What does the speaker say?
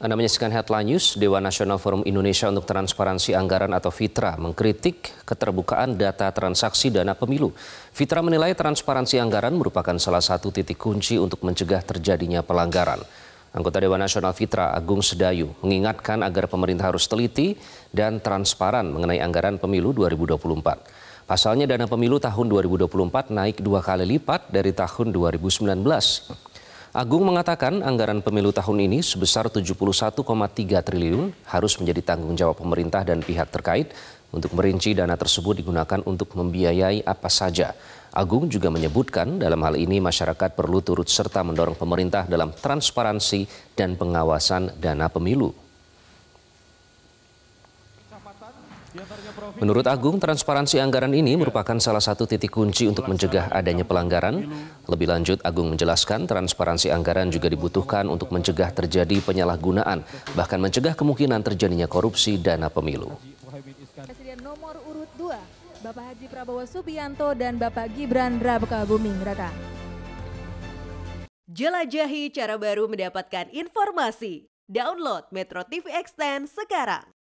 Anda menyaksikan headline news, Dewan Nasional Forum Indonesia untuk Transparansi Anggaran atau Fitra mengkritik keterbukaan data transaksi dana pemilu. Fitra menilai transparansi anggaran merupakan salah satu titik kunci untuk mencegah terjadinya pelanggaran. Anggota Dewan Nasional Fitra Agung Sedayu mengingatkan agar pemerintah harus teliti dan transparan mengenai anggaran pemilu 2024. Pasalnya dana pemilu tahun 2024 naik dua kali lipat dari tahun 2019. Agung mengatakan anggaran pemilu tahun ini sebesar 71,3 triliun harus menjadi tanggung jawab pemerintah dan pihak terkait untuk merinci dana tersebut digunakan untuk membiayai apa saja. Agung juga menyebutkan dalam hal ini masyarakat perlu turut serta mendorong pemerintah dalam transparansi dan pengawasan dana pemilu. Menurut Agung, transparansi anggaran ini merupakan salah satu titik kunci untuk mencegah adanya pelanggaran. Lebih lanjut, Agung menjelaskan transparansi anggaran juga dibutuhkan untuk mencegah terjadi penyalahgunaan, bahkan mencegah kemungkinan terjadinya korupsi dana pemilu. Presiden nomor urut 2, Bapak Haji Prabowo Subianto dan Bapak Gibran Raka Buming Raka. Jelajahi cara baru mendapatkan informasi. Download Metro TV Extend sekarang.